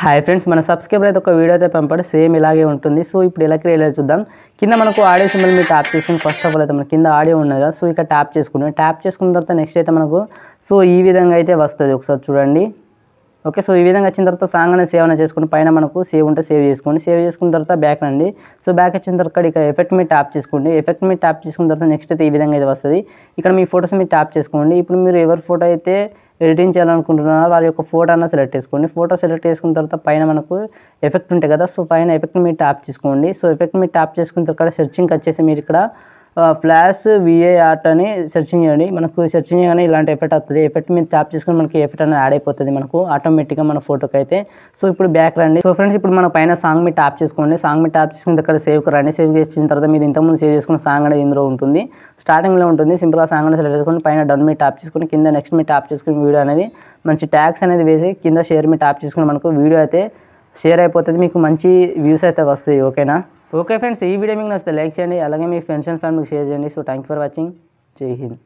hi friends మన subscriber అయితే ఒక వీడియో అయితే పంపాడు సేమ్ ఇలాగే ఉంటుంది సో ఇప్పుడు ఎలా క్రియేట్ చూద్దాం కింద మనకు ఆడియో సింబల్ మీరు ట్యాప్ చేసుకుని ఫస్ట్ ఆఫ్ ఆల్ అయితే మన కింద ఆడియో ఉన్నది కదా సో ఇక్కడ ట్యాప్ చేసుకుంటాం ట్యాప్ చేసుకున్న తర్వాత నెక్స్ట్ అయితే మనకు సో ఈ విధంగా అయితే వస్తుంది ఒకసారి చూడండి ఓకే సో ఈ విధంగా వచ్చిన తర్వాత సాంగ్ అనేది సేవ్ చేసుకుని పైన మనకు సేవ్ ఉంటే సేవ్ చేసుకోండి సేవ్ చేసుకున్న తర్వాత బ్యాక్ రండి సో బ్యాక్ వచ్చిన తర్వాత ఇక్కడ ఎఫెక్ట్ మీరు ట్యాప్ చేసుకోండి ఎఫెక్ట్ మీరు ట్యాప్ చేసుకున్న తర్వాత నెక్స్ట్ అయితే ఈ విధంగా అయితే వస్తుంది ఇక్కడ మీ ఫొటోస్ మీరు ట్యాప్ చేసుకోండి ఇప్పుడు మీరు ఎవరి ఫోటో అయితే ఎడిటింగ్ చేయాలనుకుంటున్నారు వారి యొక్క ఫోటో అన్న సెలెక్ట్ చేసుకోండి ఫోటో సెలెక్ట్ చేసుకున్న తర్వాత పైన మనకు ఎఫెక్ట్ ఉంటాయి కదా సో పైన ఎఫెక్ట్ని మీరు ట్యాప్ చేసుకోండి సో ఎఫెక్ట్ని మీరు ట్యాప్ చేసుకున్న తర్వాత సెర్చింగ్ వచ్చేసి మీరు ఇక్కడ ఫ్లాష్ విఏ ఆర్ట్ అని సెర్చింగ్ చేయండి మనకు సెర్చింగ్ చేయగానే ఇలాంటి ఎఫెక్ట్ వస్తుంది ఎఫెక్ట్ మీద ట్యాప్ చేసుకుని మనకి ఎఫెక్ట్ అనేది యాడ్ అయిపోతుంది మనకు ఆటోమేటిక్గా మన ఫోటోకి అయితే సో ఇప్పుడు బ్యాక్ రండి సో ఫ్రెండ్స్ ఇప్పుడు మన పైన సాంగ్ మీద ట్యాప్ చేసుకోండి సాంగ్ మీద ట్యాప్ చేసుకుని ఇక్కడ సేవ్కి రండి సేవ్ చేసిన తర్వాత మీరు ఇంతకుముందు సేవ్ చేసుకున్న సాంగ్ అనేది ఇందులో ఉంటుంది స్టార్టింగ్లో ఉంటుంది సింపుల్గా సాంగ్ అనేది సెలెక్ట్ చేసుకుని పైన డన్ మీద ట్యాప్ చేసుకుని కింద నెక్స్ట్ మీద ట్యాప్ చేసుకుని వీడియో అనేది మంచి ట్యాక్స్ అనేది వేసి కింద షేర్ మీద ట్యాప్ చేసుకుని మనకు వీడియో అయితే షేర్ అయిపోతుంది మీకు మంచి వ్యూస్ అయితే వస్తాయి ఓకేనా ఓకే ఫ్రెండ్స్ ఈ వీడియో మీకు నచ్చితే లైక్ చేయండి అలాగే మీ ఫ్రెండ్స్ అండ్ ఫ్యామిలీకి షేర్ చేయండి సో థ్యాంక్ ఫర్ వాచింగ్ జై హింద్